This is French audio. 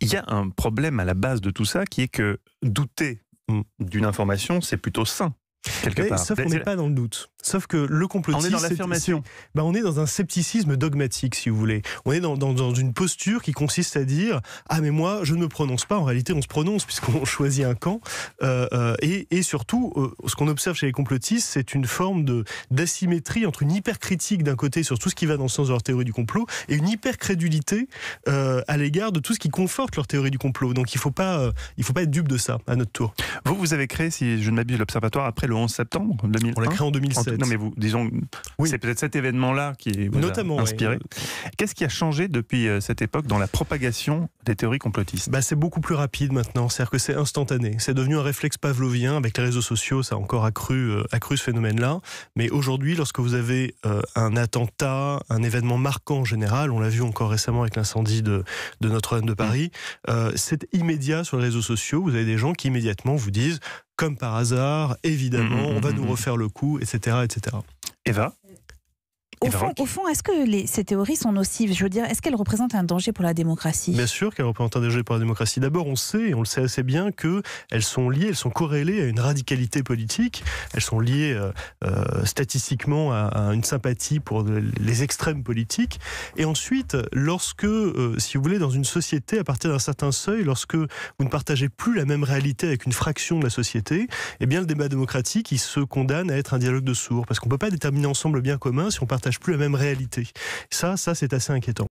Il y a un problème à la base de tout ça qui est que douter d'une information, c'est plutôt sain. Quelque part. Sauf qu'on n'est pas dans le doute. Sauf que le complotisme. On est dans l'affirmation. Bah, on est dans un scepticisme dogmatique, si vous voulez. On est dans, une posture qui consiste à dire Ah, mais moi, je ne me prononce pas. En réalité, on se prononce puisqu'on choisit un camp. Euh, euh, et, surtout, euh, ce qu'on observe chez les complotistes, c'est une forme d'asymétrie entre une hypercritique d'un côté sur tout ce qui va dans le sens de leur théorie du complot et une hypercrédulité euh, à l'égard de tout ce qui conforte leur théorie du complot. Donc il ne faut, pas, il faut pas être dupe de ça à notre tour. Vous, vous avez créé, si je ne m'abuse, l'Observatoire après le 11 septembre 2001. On l'a créé en En 2007. Non, mais vous, disons, c'est peut-être cet événement-là qui vous a inspiré. Qu'est-ce qui a changé depuis euh, cette époque dans la propagation des théories complotistes bah, C'est beaucoup plus rapide maintenant, c'est-à-dire que c'est instantané. C'est devenu un réflexe pavlovien, avec les réseaux sociaux, ça a encore accru, euh, accru ce phénomène-là. Mais aujourd'hui, lorsque vous avez euh, un attentat, un événement marquant en général, on l'a vu encore récemment avec l'incendie de, Notre-Dame de Paris, mm. c'est immédiat sur les réseaux sociaux, vous avez des gens qui immédiatement vous disent comme par hasard, évidemment, mm, mm, on va mm, nous refaire le coup, etc. etc. Eva au, fond, est-ce que ces théories sont nocives Je veux dire, est-ce qu'elles représentent un danger pour la démocratie Bien sûr qu'elles représentent un danger pour la démocratie. D'abord, on sait, on le sait assez bien, qu'elles sont liées, elles sont corrélées à une radicalité politique, elles sont liées euh, euh, statistiquement à, une sympathie pour les extrêmes politiques. Et ensuite, lorsque, euh, si vous voulez, dans une société, à partir d'un certain seuil, lorsque vous ne partagez plus la même réalité avec une fraction de la société, eh bien, le débat démocratique, il se condamne à être un dialogue de sourds, parce qu'on ne peut pas déterminer ensemble le bien commun si on partage plus la même réalité. Ça, ça c'est assez inquiétant.